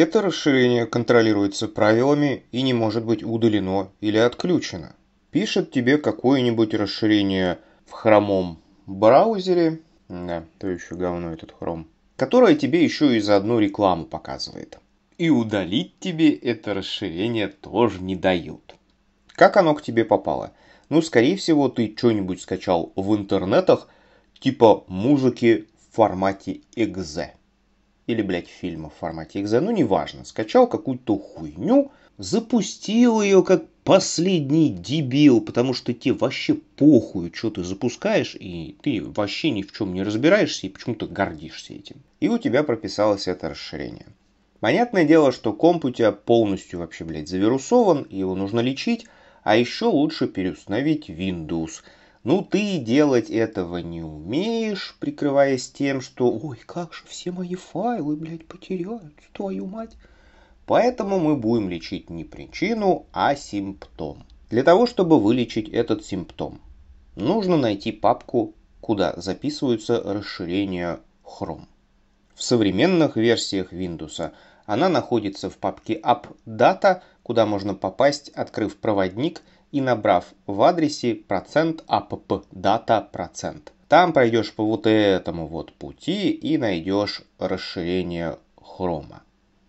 Это расширение контролируется правилами и не может быть удалено или отключено. Пишет тебе какое-нибудь расширение в хромом браузере, да, то еще говно этот хром, которое тебе еще и заодно рекламу показывает. И удалить тебе это расширение тоже не дают. Как оно к тебе попало? Ну, скорее всего, ты что-нибудь скачал в интернетах, типа музыки в формате .exe или, блядь, фильма в формате экзе, ну неважно, скачал какую-то хуйню, запустил ее как последний дебил, потому что тебе вообще похуй, что ты запускаешь, и ты вообще ни в чем не разбираешься и почему-то гордишься этим. И у тебя прописалось это расширение. Понятное дело, что комп у тебя полностью вообще, блядь, завирусован, его нужно лечить, а еще лучше переустановить Windows – ну, ты делать этого не умеешь, прикрываясь тем, что «Ой, как же все мои файлы, блядь, потеряют, твою мать!» Поэтому мы будем лечить не причину, а симптом. Для того, чтобы вылечить этот симптом, нужно найти папку, куда записываются расширения Chrome. В современных версиях Windows она находится в папке AppData, куда можно попасть, открыв проводник – и набрав в адресе процент app а дата процент. Там пройдешь по вот этому вот пути и найдешь расширение Chrome.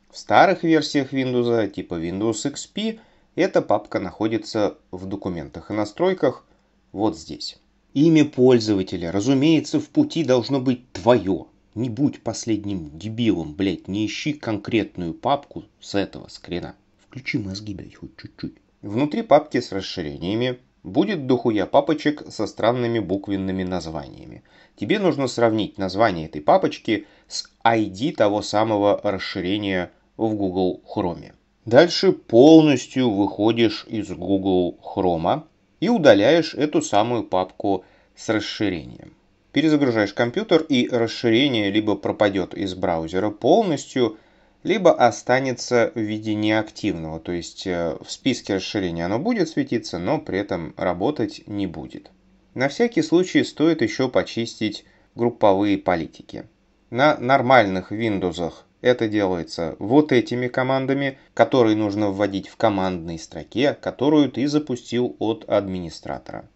В старых версиях Windows, типа Windows XP, эта папка находится в документах и настройках вот здесь. Имя пользователя, разумеется, в пути должно быть твое. Не будь последним дебилом, блять, не ищи конкретную папку с этого скрина. Включи мозги, блядь, хоть чуть-чуть. Внутри папки с расширениями будет духуя папочек со странными буквенными названиями. Тебе нужно сравнить название этой папочки с ID того самого расширения в Google Chrome. Дальше полностью выходишь из Google Chrome и удаляешь эту самую папку с расширением. Перезагружаешь компьютер и расширение либо пропадет из браузера полностью – либо останется в виде неактивного, то есть э, в списке расширения оно будет светиться, но при этом работать не будет. На всякий случай стоит еще почистить групповые политики. На нормальных Windows это делается вот этими командами, которые нужно вводить в командной строке, которую ты запустил от администратора.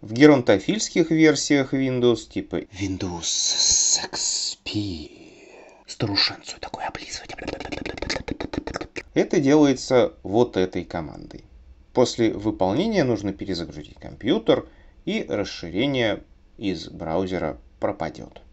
В геронтофильских версиях Windows типа Windows XP старушенцу такой облизывать. Это делается вот этой командой. После выполнения нужно перезагрузить компьютер, и расширение из браузера пропадет.